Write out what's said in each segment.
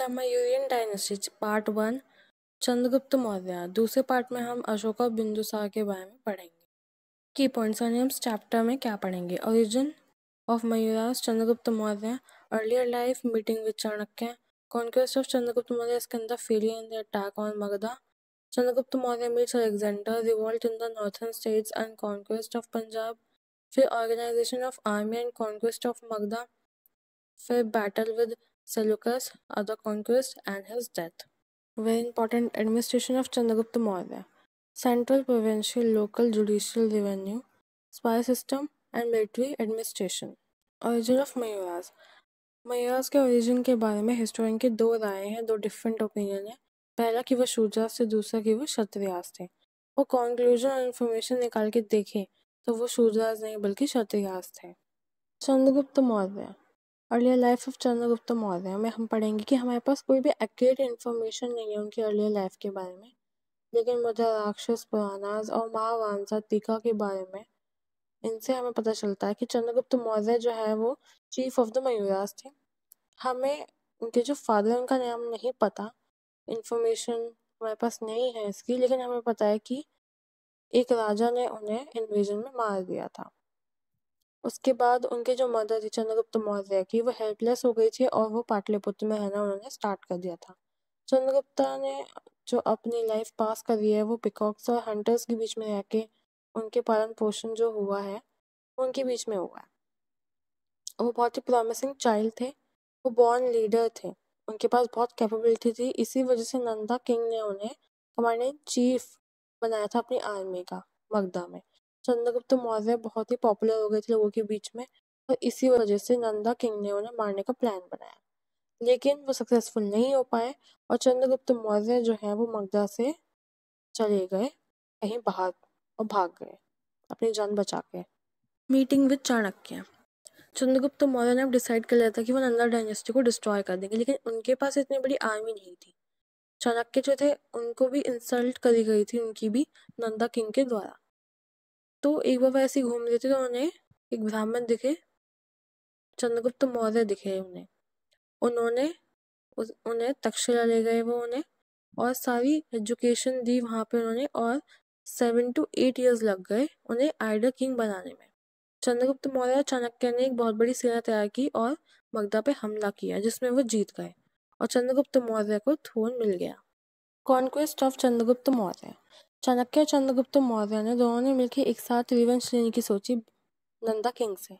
The Mauryan dynasty part one Chandragupta Maurya दूसरे part में हम अशोक और बिंदुसार के बारे में पढ़ेंगे की पॉइंट्स और हम चैप्टर में क्या पढ़ेंगे origin of Mauryas Chandragupta Maurya earlier life meeting with Chanakya conquest of Chandragupta Maurya इसके अंदर failure in the attack on Magadha Chandragupta Maurya meets Alexander revolt in the northern states and conquest of Punjab फिर organisation of army and conquest of Magadha फिर battle with Seleucus, other conquests, and his death Very important administration of Chandragupta Maurya. Central, provincial, local, judicial, revenue, spy system, and military administration. Origin of Mayuras Mayuras के origin के बारे में historian के दो राय हैं दो different opinion हैं. पहला कि वो शूद्रास से दूसरा कि वो क्षत्रियास थे वो कॉन्क्लूजन और इन्फॉर्मेशन निकाल के देखें तो वो शूद्रास नहीं बल्कि क्षत्रियास थे Chandragupta Maurya earlier life of Chandragupta Maurya में हम पढ़ेंगे कि हमारे पास कोई भी एक्यूरेट इन्फॉर्मेशन नहीं है उनकी अर्लियर लाइफ के बारे में लेकिन मुझे राक्षस पुरानाज और महावानसा टीका के बारे में इनसे हमें पता चलता है कि चंद्रगुप्त मौर्य जो है वो चीफ ऑफ द मयूराज थे हमें उनके जो फादर उनका नाम नहीं पता इन्फॉर्मेशन हमारे पास नहीं है इसकी लेकिन हमें पता है कि एक राजा ने उन्हें इन्वेजन में मार दिया था उसके बाद उनके जो मदर थी चंद्रगुप्त मौर्य की वो हेल्पलेस हो गई थी और वो पाटलिपुत्र में रहना उन्होंने स्टार्ट कर दिया था चंद्रगुप्ता ने जो अपनी लाइफ पास करी है वो पिकॉक्स और हंटर्स के बीच में रह के उनके पालन पोषण जो हुआ है उनके बीच में हुआ है वो बहुत ही प्रॉमिसिंग चाइल्ड थे वो बॉर्न लीडर थे उनके पास बहुत कैपेबिलिटी थी इसी वजह से नंदा किंग ने उन्हें कमांडिंग चीफ बनाया था अपनी आर्मी का मगदा में चंद्रगुप्त तो मौर्य बहुत ही पॉपुलर हो गए थे लोगों के बीच में और इसी वजह से नंदा किंग ने उन्हें मारने का प्लान बनाया लेकिन वो सक्सेसफुल नहीं हो पाए और चंद्रगुप्त मौर्य जो है वो मगधा से चले गए कहीं बाहर और भाग गए अपनी जान बचा के मीटिंग विद चाणक्य चंद्रगुप्त मौर्य ने अब डिसाइड कर लिया था कि वो नंदा डायनेस्टी को डिस्ट्रॉय कर देंगे लेकिन उनके पास इतनी बड़ी आर्मी नहीं थी चाणक्य जो थे उनको भी इंसल्ट करी गई थी उनकी भी नंदा किंग के द्वारा तो एक बार ऐसे घूम रहे थे तो उन्हें एक ब्राह्मण दिखे चंद्रगुप्त तो मौर्य दिखे उन्हें उन्होंने उस उन्हें तक्षशिला ले गए वो उन्हें और सारी एजुकेशन दी वहाँ पे उन्होंने और सेवन टू एट ईयर्स लग गए उन्हें आइडल किंग बनाने में चंद्रगुप्त मौर्य और चाणक्य ने एक बहुत बड़ी सेना तैयार की और मगधा पे हमला किया जिसमें वो जीत गए और चंद्रगुप्त मौर्य को थ्रोन मिल गया कॉन्क्वेस्ट ऑफ चंद्रगुप्त मौर्य चाणक्य और चंद्रगुप्त मौर्य ने दोनों ने मिलकर एक साथ रिवेंश लेने की सोची नंदा किंग से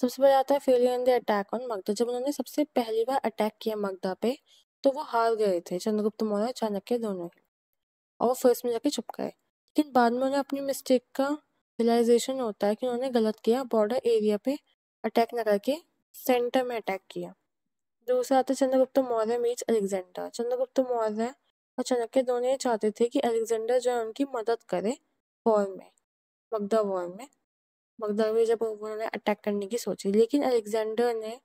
सबसे पहले आता है failure in the attack on Magadha जब उन्होंने सबसे पहली बार अटैक किया मगधा पे तो वो हार गए थे चंद्रगुप्त मौर्य और चाणक्य दोनों ही और वो फर्स्ट में जाके छुप गए लेकिन बाद में उन्हें अपनी मिस्टेक का रियलाइजेशन होता है कि उन्होंने गलत किया बॉर्डर एरिया पे अटैक न करके सेंटर में अटैक किया दूसरा आता है चंद्रगुप्त मौर्य मीच अलेक्जेंडर चंद्रगुप्त मौर्य और चाणक्य दोनों ये चाहते थे कि अलेक्जेंडर जो है उनकी मदद करे वॉर में मगधा वॉर में मगधा में जब उन्होंने अटैक करने की सोची लेकिन अलेक्जेंडर ने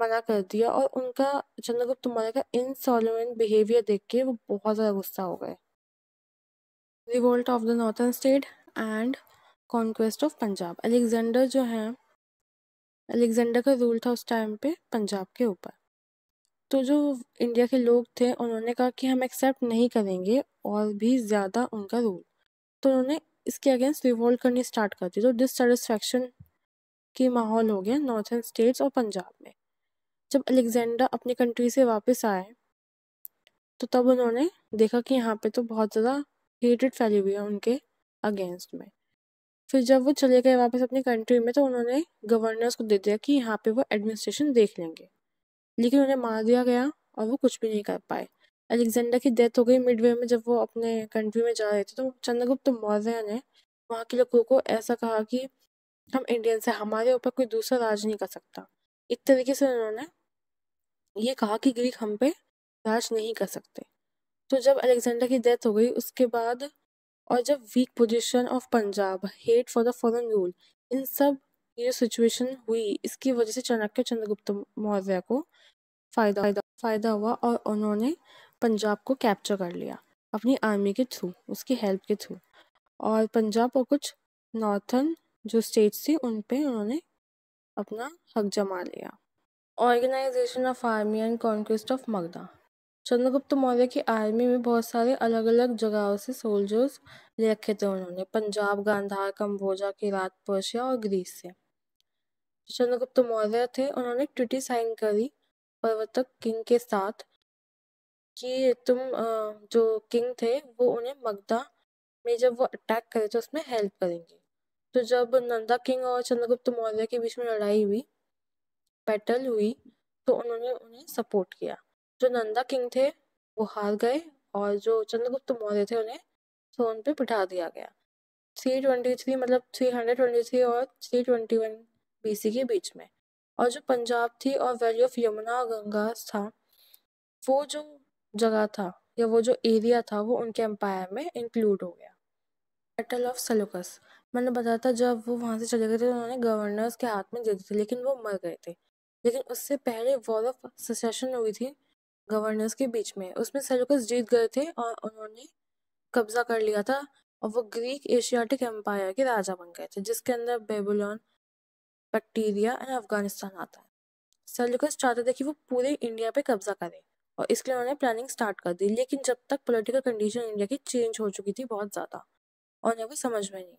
मना कर दिया और उनका चंद्रगुप्त मौर्य का इनसॉलोमेंट बिहेवियर देख के वो बहुत ज़्यादा गुस्सा हो गए revolt of the northern state and conquest of Punjab Alexander जो है अलेक्जेंडर का रूल था उस टाइम पे पंजाब के ऊपर तो जो इंडिया के लोग थे उन्होंने कहा कि हम एक्सेप्ट नहीं करेंगे और भी ज़्यादा उनका रूल तो उन्होंने इसके अगेंस्ट रिवोल्ट करनी स्टार्ट कर दी तो डिससेटिस्फेक्शन की माहौल हो गया नॉर्थन स्टेट्स और पंजाब में जब अलेक्जेंडर अपनी कंट्री से वापस आए तो तब उन्होंने देखा कि यहाँ पे तो बहुत ज़्यादा हेटेड फैली हुई है उनके अगेंस्ट में फिर जब वो चले गए वापस अपनी कंट्री में तो उन्होंने गवर्नर्स को दे दिया कि यहाँ पे वो एडमिनिस्ट्रेशन देख लेंगे लेकिन उन्हें मार दिया गया और वो कुछ भी नहीं कर पाए अलेक्जेंडर की डेथ हो गई मिडवे में जब वो अपने कंट्री में जा रहे थे तो चंद्रगुप्त मौर्य ने वहाँ के लोगों को ऐसा कहा कि हम इंडियंस हैं हमारे ऊपर कोई दूसरा राज नहीं कर सकता एक तरीके से उन्होंने ये कहा कि ग्रीक हम पे राज नहीं कर सकते तो जब अलेक्जेंडर की डेथ हो गई उसके बाद और जब weak position of Punjab hate for the foreign rule इन सब ये सिचुएशन हुई इसकी वजह से चाणक्य चंद्रगुप्त मौर्य को फ़ायदा फ़ायदा हुआ और उन्होंने पंजाब को कैप्चर कर लिया अपनी आर्मी के थ्रू उसकी हेल्प के थ्रू और पंजाब और कुछ नॉर्थन जो स्टेट्स थी उन पे उन्होंने अपना हक जमा लिया organisation of army and conquest of Magadha Chandragupta Maurya की आर्मी में बहुत सारे अलग अलग जगहों से सोल्जर्स ले रखे थे उन्होंने पंजाब गांधार कम्बोजा किरात पर्शिया और ग्रीस से चंद्रगुप्त मौर्य थे उन्होंने ट्रिटी साइन करी प्रवर्तक किंग के साथ कि तुम जो किंग थे वो उन्हें मगधा में जब वो अटैक करे तो उसमें हेल्प करेंगे तो जब नंदा किंग और चंद्रगुप्त मौर्य के बीच में लड़ाई हुई बैटल हुई तो उन्होंने उन्हें सपोर्ट किया जो नंदा किंग थे वो हार गए और जो चंद्रगुप्त मौर्य थे उन्हें सोन पे बिठा दिया गया थ्री ट्वेंटी थ्री मतलब थ्री हंड्रेड ट्वेंटी थ्री और three twenty one B C के बीच में और जो पंजाब थी और वैली ऑफ यमुना गंगा था वो जो जगह था या वो जो एरिया था वो उनके एम्पायर में इंक्लूड हो गया बैटल ऑफ सलोकस मैंने बताया था जब वो वहाँ से चले गए थे तो उन्होंने गवर्नर्स के हाथ में दे दी थी लेकिन वो मर गए थे लेकिन उससे पहले वॉर ऑफ ससेशन हुई थी गवर्नर्स के बीच में उसमें सलोकस जीत गए थे और उन्होंने कब्जा कर लिया था और वो ग्रीक एशियाटिक एम्पायर के राजा बन गए थे जिसके अंदर बेबुलॉन बैक्टीरिया एंड अफगानिस्तान आता है सेल्यूकस चाहते थे कि वो पूरे इंडिया पे कब्जा करें और इसके लिए उन्होंने प्लानिंग स्टार्ट कर दी लेकिन जब तक पॉलिटिकल कंडीशन इंडिया की चेंज हो चुकी थी बहुत ज़्यादा और उन्हें कोई समझ में नहीं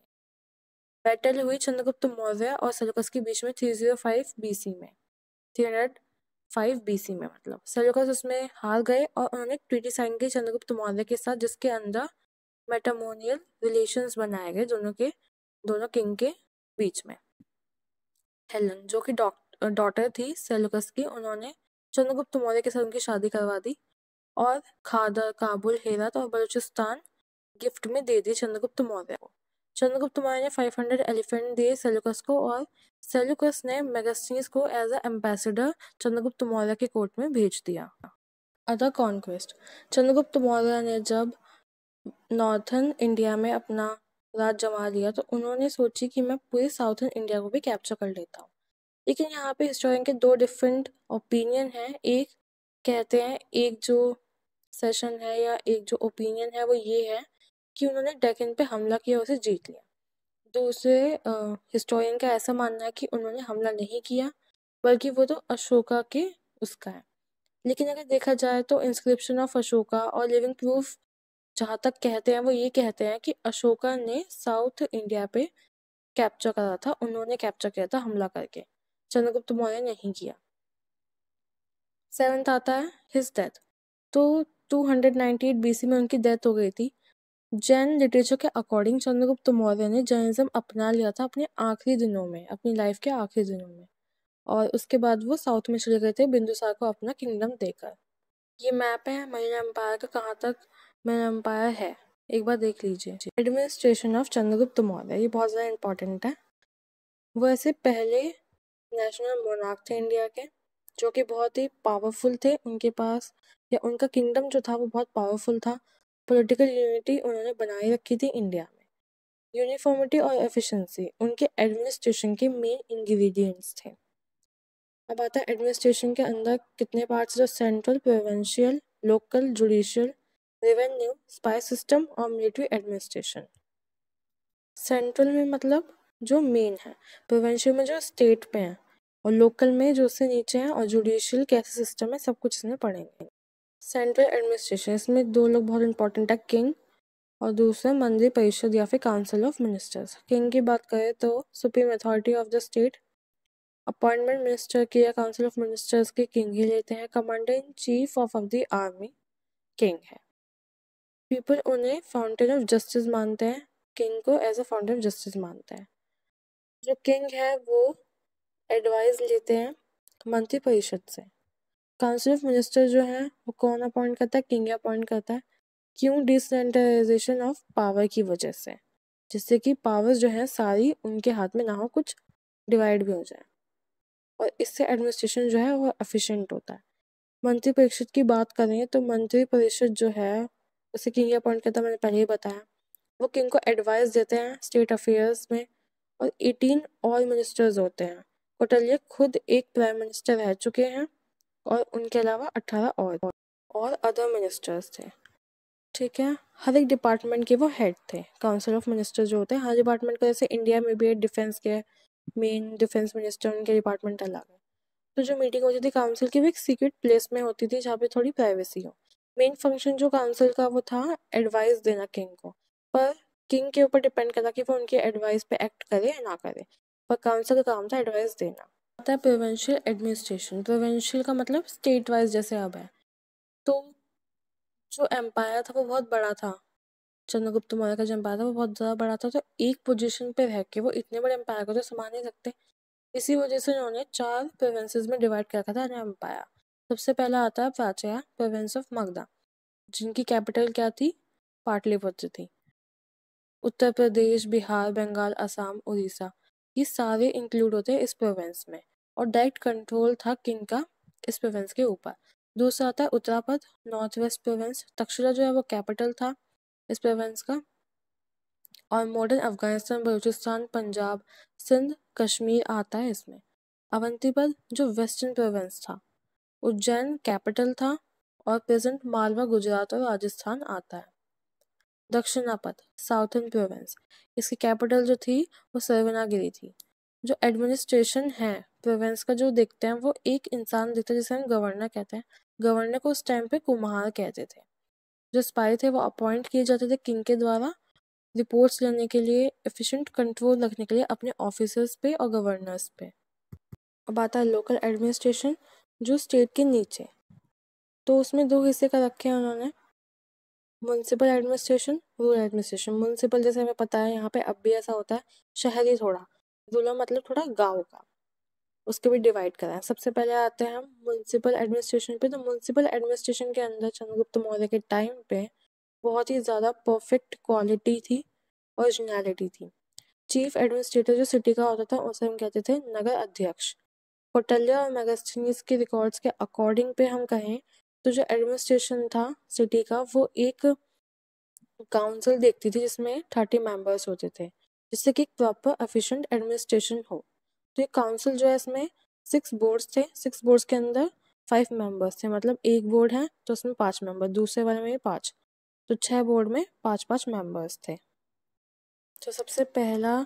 बैटल हुई चंद्रगुप्त मौर्य और सेल्यूकस के बीच में three zero five B C में three hundred five B C में मतलब सेल्यूकस उसमें हार गए और उन्होंने ट्रीटी साइन की चंद्रगुप्त मौर्य के साथ जिसके अंदर मेटामोनियल रिलेशन बनाए गए दोनों के दोनों किंग के बीच में हेलन जो कि डॉटर थी सेलुकस की उन्होंने चंद्रगुप्त मौर्य के साथ उनकी शादी करवा दी और खादर काबुल हेरत तो और बलूचिस्तान गिफ्ट में दे दी चंद्रगुप्त मौर्य को चंद्रगुप्त मौर्य ने 500 एलिफेंट दिए सेलुकस को और सेलुकस ने मेगस्टीज को as a ambassador Chandragupta Maurya के कोर्ट में भेज दिया अदर कॉन्क्वेस्ट चंद्रगुप्त मौर्य ने जब नॉर्थन इंडिया में अपना राज जमा लिया तो उन्होंने सोची कि मैं पूरे साउथर्न इंडिया को भी कैप्चर कर लेता हूँ लेकिन यहाँ पे हिस्टोरियन के दो डिफरेंट ओपिनियन हैं एक कहते हैं एक जो सेशन है या एक जो ओपिनियन है वो ये है कि उन्होंने डेकिन पे हमला किया उसे जीत लिया दूसरे हिस्टोरियन का ऐसा मानना है कि उन्होंने हमला नहीं किया बल्कि वो तो अशोका के उसका है लेकिन अगर देखा जाए तो इंस्क्रिप्शन ऑफ अशोका और लिविंग प्रूफ जहाँ तक कहते हैं वो ये कहते हैं कि अशोका ने साउथ इंडिया पे कैप्चर करा था उन्होंने कैप्चर किया था हमला करके चंद्रगुप्त मौर्य ने नहीं किया सेवेंथ आता है हिज डेथ तो 298 बीसी में उनकी डेथ हो गई थी जैन लिटरेचर के अकॉर्डिंग चंद्रगुप्त मौर्य ने जर्निज्म अपना लिया था अपने आखिरी दिनों में अपनी लाइफ के आखिरी दिनों में और उसके बाद वो साउथ में चले गए थे बिंदुसार को अपना किंगडम देकर ये मैप है मरीन एम्पायर का कहाँ तक मैन अम्पायर है एक बार देख लीजिए एडमिनिस्ट्रेशन ऑफ चंद्रगुप्त मौर्य ये बहुत ज़्यादा इम्पोर्टेंट है वो ऐसे पहले नेशनल मोनाक थे इंडिया के जो कि बहुत ही पावरफुल थे उनके पास या उनका किंगडम जो था वो बहुत पावरफुल था पॉलिटिकल यूनिटी उन्होंने बनाए रखी थी इंडिया में यूनिफॉर्मिटी और एफिशिएंसी उनके एडमिनिस्ट्रेशन के मेन इंग्रेडिएंट्स थे अब आता है एडमिनिस्ट्रेशन के अंदर कितने पार्ट्स जो central provincial local judicial revenue spy system और मिलिट्री एडमिनिस्ट्रेशन सेंट्रल में मतलब जो मेन है प्रोवेंशियल में जो स्टेट पे है और लोकल में जो उससे नीचे है और जुडिशियल कैसे सिस्टम है सब कुछ इसमें पढ़ेंगे सेंट्रल एडमिनिस्ट्रेशन इसमें दो लोग बहुत इंपॉर्टेंट है किंग और दूसरा मंत्री परिषद या फिर काउंसिल ऑफ मिनिस्टर्स किंग की बात करें तो supreme authority of the state appointment minister की या काउंसिल ऑफ मिनिस्टर्स की किंग ही लेते हैं commander in chief of of the army king है पीपल उन्हें फाउंटेन ऑफ जस्टिस मानते हैं किंग को as a fountain of justice मानते हैं जो किंग है वो एडवाइस लेते हैं मंत्री परिषद से काउंसिल ऑफ मिनिस्टर जो है वो कौन अपॉइंट करता है किंग अपॉइंट करता है क्यों डिसेंट्रलाइजेशन ऑफ पावर की वजह से जिससे कि पावर्स जो है सारी उनके हाथ में ना हो कुछ डिवाइड भी हो जाए और इससे एडमिनिस्ट्रेशन जो है वो एफिशिएंट होता है मंत्री परिषद की बात करें तो मंत्री परिषद जो है उसे किंग ये अपॉइंट किया था मैंने पहले ही बताया वो किंग को एडवाइस देते हैं स्टेट अफेयर्स में और एटीन ऑल मिनिस्टर्स होते हैं ये खुद एक प्राइम मिनिस्टर रह चुके हैं और उनके अलावा अट्ठारह और और अदर मिनिस्टर्स थे ठीक है हर एक डिपार्टमेंट के वो हेड थे काउंसिल ऑफ मिनिस्टर्स जो होते हैं हर डिपार्टमेंट का जैसे इंडिया में भी डिफेंस के मेन डिफेंस मिनिस्टर उनके डिपार्टमेंट अलग है तो जो मीटिंग होती थी काउंसिल की वो एक सीक्रेट प्लेस में होती थी जहाँ पे थोड़ी प्राइवेसी हो मेन फंक्शन जो काउंसिल का वो था एडवाइस देना किंग को पर किंग के ऊपर डिपेंड करता कि वो उनके एडवाइस पे एक्ट करे या ना करे पर काउंसिल का काम था एडवाइस देना आता है प्रोवेंशियल एडमिनिस्ट्रेशन प्रोवेंशियल का मतलब स्टेट वाइज जैसे अब है तो जो एम्पायर था वो बहुत बड़ा था चंद्रगुप्त मौर्य का जो एम्पायर था वो बहुत ज़्यादा बड़ा था तो एक पोजिशन पर रह के वो इतने बड़े एम्पायर को तो संभाल नहीं सकते इसी वजह से उन्होंने चार प्रोवेंसेज में डिवाइड कर रखा था एम्पायर सबसे पहला आता है पाचया प्रोविंस ऑफ मगदा जिनकी कैपिटल क्या थी पाटलिपुत्र थी उत्तर प्रदेश बिहार बंगाल असम उड़ीसा ये सारे इंक्लूड होते हैं इस प्रोविंस में और डायरेक्ट कंट्रोल था किंग का इस प्रोविंस के ऊपर दूसरा आता है Uttarapatha north west province Takshashila जो है वो कैपिटल था इस प्रोविंस का और मॉडर्न अफगानिस्तान बलूचिस्तान पंजाब सिंध कश्मीर आता है इसमें अवंतीपद जो वेस्टर्न प्रोविंस था उज्जैन कैपिटल था और प्रेजेंट मालवा गुजरात और राजस्थान आता है दक्षिणापथ साउथर्न प्रोविंस इसकी कैपिटल जो थी वो सर्वनागिरी थी जो एडमिनिस्ट्रेशन है प्रोविंस का जो देखते हैं वो एक इंसान दिखता है जिसे हम गवर्नर कहते हैं गवर्नर को उस टाइम पे कुम्हार कहते थे जो स्पाई थे वो अपॉइंट किए जाते थे किंग के द्वारा रिपोर्ट्स लेने के लिए एफिशिएंट कंट्रोल रखने के लिए अपने ऑफिसर्स पे और गवर्नर्स पे अब आता है लोकल एडमिनिस्ट्रेशन जो स्टेट के नीचे तो उसमें दो हिस्से कर रखे हैं उन्होंने municipal administration rural administration municipal जैसे हमें पता है यहाँ पे अब भी ऐसा होता है शहरी थोड़ा रूरल मतलब थोड़ा गाँव का उसके भी डिवाइड करा है सबसे पहले आते हैं हम म्यूनसिपल एडमिनिस्ट्रेशन पे तो म्यूनसिपल एडमिनिस्ट्रेशन के अंदर चंद्रगुप्त मौर्य के टाइम पे बहुत ही ज़्यादा परफेक्ट क्वालिटी थी ओरिजिनैलिटी थी चीफ एडमिनिस्ट्रेटर जो सिटी का होता था उसे हम कहते थे नगर अध्यक्ष कोटल्या और मैगस्टनीस के रिकॉर्ड्स के अकॉर्डिंग पे हम कहें तो जो एडमिनिस्ट्रेशन था सिटी का वो एक काउंसिल देखती थी जिसमें थर्टी मेंबर्स होते थे जिससे कि एक प्रॉपर एफिशिएंट एडमिनिस्ट्रेशन हो तो ये काउंसिल जो है इसमें सिक्स बोर्ड्स थे सिक्स बोर्ड्स के अंदर फाइव मेंबर्स थे मतलब एक बोर्ड है तो उसमें पांच मेंबर दूसरे वाले में भी पांच तो छह बोर्ड में पांच पांच मेंबर्स थे तो सबसे पहला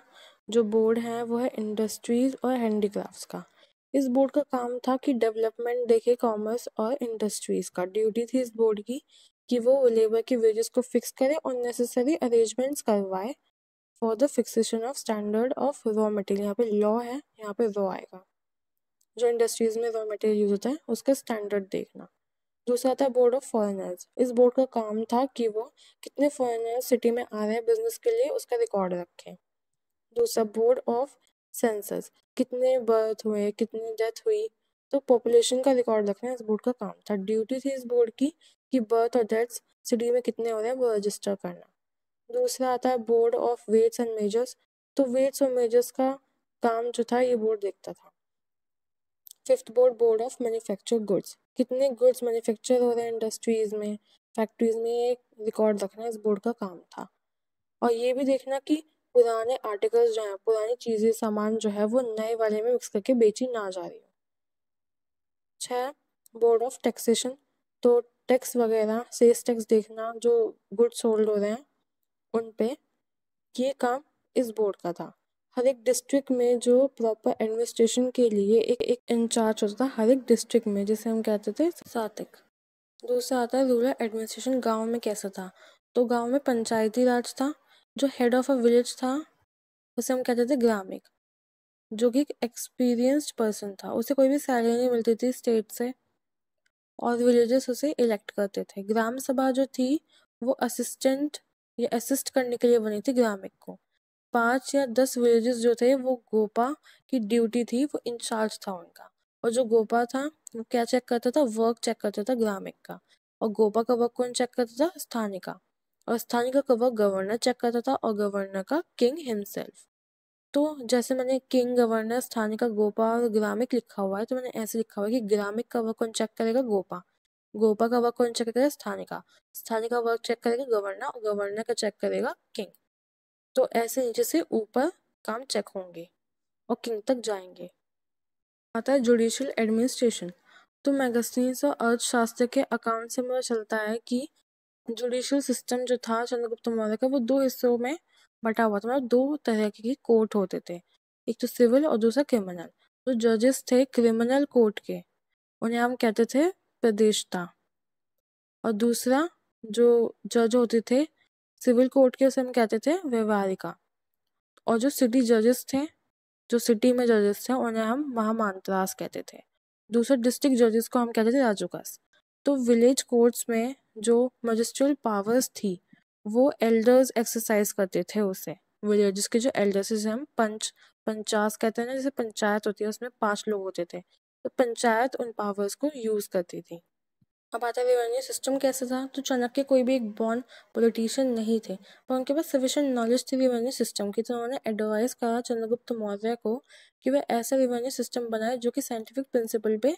जो बोर्ड है वो है इंडस्ट्रीज और हैंडीक्राफ्ट्स का इस बोर्ड का काम था कि डेवलपमेंट देखे कॉमर्स और इंडस्ट्रीज का ड्यूटी थी इस बोर्ड की कि वो लेबर की वेजेस को फिक्स करे और नेसेसरी अरेंजमेंट्स करवाए for the fixation of standard of raw material यहाँ पे लॉ है यहाँ पे रॉ आएगा जो इंडस्ट्रीज में रॉ मटेरियल यूज होता है उसका स्टैंडर्ड देखना दूसरा था बोर्ड ऑफ फॉरेनर्स इस बोर्ड का काम था कि वो कितने फॉरेनर्स सिटी में आ रहे हैं बिजनेस के लिए उसका रिकॉर्ड रखें दूसरा बोर्ड ऑफ सेंसस कितने बर्थ हुए कितनी डेथ हुई तो पॉपुलेशन का रिकॉर्ड रखना इस बोर्ड का काम था ड्यूटी थी इस बोर्ड की कि बर्थ और डेथ्स सिटी में कितने हो रहे हैं वो रजिस्टर करना दूसरा आता है board of weights and measures तो वेट्स और मेजर्स का काम जो था ये बोर्ड देखता था fifth board board of manufacture goods कितने गुड्स मैन्युफैक्चर हो रहे हैं इंडस्ट्रीज में फैक्ट्रीज में ये रिकॉर्ड रखना इस बोर्ड का काम था और ये भी देखना कि पुराने आर्टिकल्स जो हैं पुरानी चीज़ें सामान जो है वो नए वाले में मिक्स करके बेची ना जा रही हो छः बोर्ड ऑफ टैक्सेशन तो टैक्स वगैरह सेल्स टैक्स देखना जो गुड्स होल्ड हो रहे हैं उन पे ये काम इस बोर्ड का था हर एक डिस्ट्रिक्ट में जो प्रॉपर एडमिनिस्ट्रेशन के लिए एक एक इंचार्ज होता था हर एक डिस्ट्रिक्ट में जिसे हम कहते थे सातिक दूसरा आता है रूरल एडमिनिस्ट्रेशन गांव में कैसा था तो गांव में पंचायती राज था जो हेड ऑफ अ विलेज था उसे हम कहते थे ग्रामिक जो कि एक एक्सपीरियंस्ड पर्सन था उसे कोई भी सैलरी नहीं मिलती थी स्टेट से और विलेजेस उसे इलेक्ट करते थे ग्राम सभा जो थी वो असिस्टेंट या असिस्ट करने के लिए बनी थी ग्रामिक को पाँच या दस विलेजेस जो थे वो गोपा की ड्यूटी थी वो इंचार्ज था उनका और जो गोपा था वो क्या चेक करता था वर्क चेक करता था ग्रामिक का और गोपा का वर्क कौन चेक करता था स्थानीय का और स्थानीय का कवर गवर्नर चेक करता था और गवर्नर का किंग हिमसेल्फ तो जैसे मैंने किंग गवर्नर स्थानिका गोपा और ग्रामिक लिखा हुआ है तो मैंने ऐसे लिखा हुआ है कि ग्रामिक का वर्क कौन चेक करेगा गोपा गोपा का वर्क कौन चेक करेगा स्थानिका का वर्क चेक करेगा गवर्नर और गवर्नर का चेक करेगा किंग तो ऐसे नीचे से ऊपर काम चेक होंगे और किंग तक जाएंगे आता है जुडिशियल एडमिनिस्ट्रेशन तो मैगजीन्स और अर्थशास्त्र के अकाउंट से मुझे चलता है कि जुडिशल सिस्टम जो था चंद्रगुप्त मौर्य का वो दो हिस्सों में बटा हुआ था मतलब दो तरह के कोर्ट होते थे एक तो सिविल और दूसरा क्रिमिनल तो जजेस थे क्रिमिनल कोर्ट के उन्हें हम कहते थे प्रदेशता और दूसरा जो जज होते थे सिविल कोर्ट के उसे हम कहते थे व्यवहारिका और जो सिटी जजेस थे जो सिटी में जजेस थे उन्हें हम महामांतरास कहते थे दूसरे डिस्ट्रिक्ट जजेस को हम कहते थे राजुकस तो विलेज कोर्ट्स में जो मजिस्ट्रियल पावर्स थी वो एल्डर्स एक्सरसाइज करते थे उसे विलेजेस के जो एल्डर्स जिसे हम पंच पंचास कहते हैं ना जैसे पंचायत होती है उसमें पांच लोग होते थे तो पंचायत उन पावर्स को यूज़ करती थी अब आता है रेवेन्यू सिस्टम कैसे था तो चाणक्य कोई भी एक बॉन्ड पॉलिटिशियन नहीं थे पर उनके पास सफिशेंट नॉलेज थी रेवेन्यू सिस्टम की तो उन्होंने एडवाइस करा चंद्रगुप्त मौर्य को कि वह ऐसा रेवेन्यू सिस्टम बनाए जो कि साइंटिफिक प्रिंसिपल पे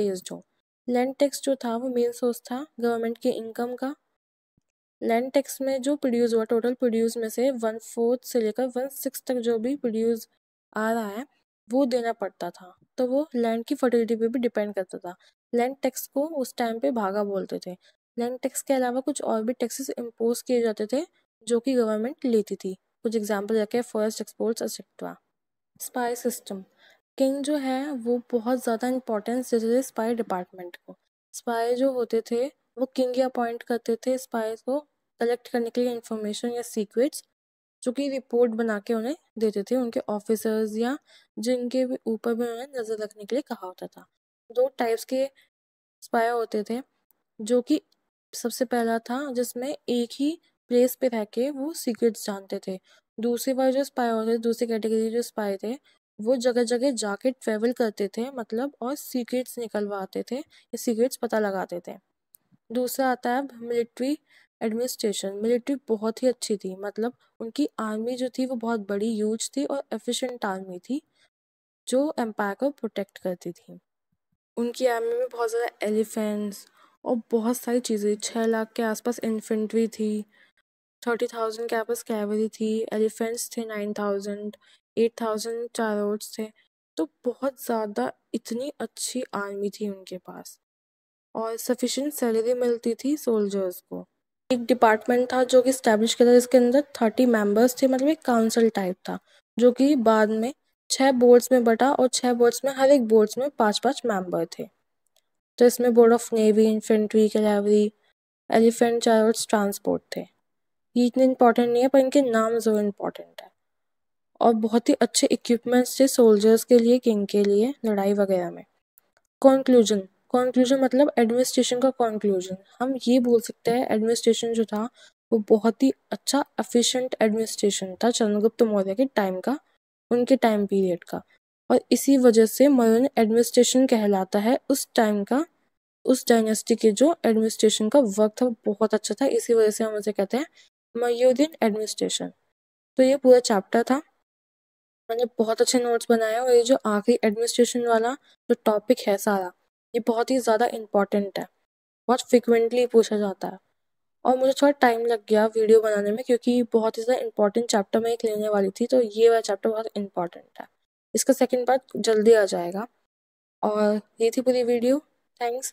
बेस्ड हो लैंड टैक्स जो था वो मेन सोर्स था गवर्नमेंट के इनकम का लैंड टैक्स में जो प्रोड्यूस हुआ टोटल प्रोड्यूस में से वन फोर्थ से लेकर वन सिक्स तक जो भी प्रोड्यूस आ रहा है वो देना पड़ता था तो वो लैंड की फर्टिलिटी पे भी डिपेंड करता था लैंड टैक्स को उस टाइम पे भागा बोलते थे लैंड टैक्स के अलावा कुछ और भी टैक्सेस इम्पोज किए जाते थे जो कि गवर्नमेंट लेती थी कुछ एग्जाम्पल रखे forest exports etcetera spy system king जो है वो बहुत ज़्यादा इंपॉर्टेंस देते थे स्पाई डिपार्टमेंट को स्पाई जो होते थे वो किंग ही अपॉइंट करते थे स्पाई को कलेक्ट करने के लिए इन्फॉर्मेशन या सीक्रेट्स जो कि रिपोर्ट बना के उन्हें देते थे उनके ऑफिसर्स या जिनके भी ऊपर भी उन्हें नज़र रखने के लिए कहा होता था दो टाइप्स के स्पाई होते थे जो कि सबसे पहला था जिसमें एक ही प्लेस पे रह के वो सीक्रेट्स जानते थे दूसरी बार जो स्पाई होते थे दूसरी कैटेगरी जो स्पाई थे वो जगह जगह जाके ट्रेवल करते थे मतलब और सीक्रेट्स निकलवाते थे या सीक्रेट्स पता लगाते थे दूसरा आता है मिलिट्री एडमिनिस्ट्रेशन मिलिट्री बहुत ही अच्छी थी मतलब उनकी आर्मी जो थी वो बहुत बड़ी यूज थी और एफिशिएंट आर्मी थी जो एम्पायर को प्रोटेक्ट करती थी उनकी आर्मी में बहुत ज़्यादा एलिफेंट्स और बहुत सारी चीज़ें छः लाख के आसपास इन्फेंट्री थी थर्टी थाउजेंड के आसपास कैवरी थी एलिफेंट्स थे nine thousand eight thousand chariots थे तो बहुत ज़्यादा इतनी अच्छी आर्मी थी उनके पास और सफिशेंट सैलरी मिलती थी सोल्जर्स को एक डिपार्टमेंट था जो कि स्टैब्लिश किया था जिसके अंदर थर्टी मेंबर्स थे मतलब एक काउंसिल टाइप था जो कि बाद में छः बोर्ड्स में बटा और छः बोर्ड्स में हर एक बोर्ड्स में पाँच पाँच मेंबर थे तो इसमें board of navy infantry cavalry elephant chariots transport थे ये इतने इंपॉर्टेंट नहीं है पर इनके नाम जो इम्पोर्टेंट है और बहुत ही अच्छे इक्विपमेंट्स थे सोल्जर्स के लिए किंग के लिए लड़ाई वगैरह में कॉन्क्लूजन कॉन्क्लूजन मतलब एडमिनिस्ट्रेशन का कॉन्क्लूजन हम ये बोल सकते हैं एडमिनिस्ट्रेशन जो था वो बहुत ही अच्छा एफिशिएंट एडमिनिस्ट्रेशन था चंद्रगुप्त मौर्य के टाइम का उनके टाइम पीरियड का और इसी वजह से मौर्य एडमिनिस्ट्रेशन कहलाता है उस टाइम का उस डायनेस्टी के जो एडमिनिस्ट्रेशन का वर्क था बहुत अच्छा था इसी वजह से हम उसे कहते हैं मयूरियन एडमिनिस्ट्रेशन तो ये पूरा चैप्टर था मैंने बहुत अच्छे नोट्स बनाए और ये जो आखिरी एडमिनिस्ट्रेशन वाला जो टॉपिक है सारा ये बहुत ही ज़्यादा इम्पॉर्टेंट है बहुत फ्रिक्वेंटली पूछा जाता है और मुझे थोड़ा टाइम लग गया वीडियो बनाने में क्योंकि बहुत ही ज़्यादा इंपॉर्टेंट चैप्टर मैं एक लेने वाली थी तो ये वाला चैप्टर बहुत इंपॉर्टेंट है इसका सेकेंड पार्ट जल्दी आ जाएगा और ये थी पूरी वीडियो थैंक्स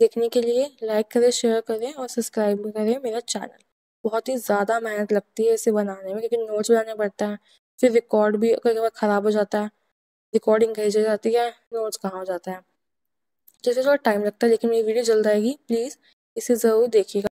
देखने के लिए लाइक करें शेयर करें और सब्सक्राइब करें मेरा चैनल बहुत ही ज़्यादा मेहनत लगती है इसे बनाने में क्योंकि नोट्स बनाने पड़ता है फिर रिकॉर्ड भी कई बार ख़राब हो जाता है रिकॉर्डिंग कहीं चली जाती है नोट्स कहाँ हो जाता है जैसे थोड़ा टाइम लगता है लेकिन मेरी वीडियो जल्द आएगी प्लीज़ इसे ज़रूर देखिएगा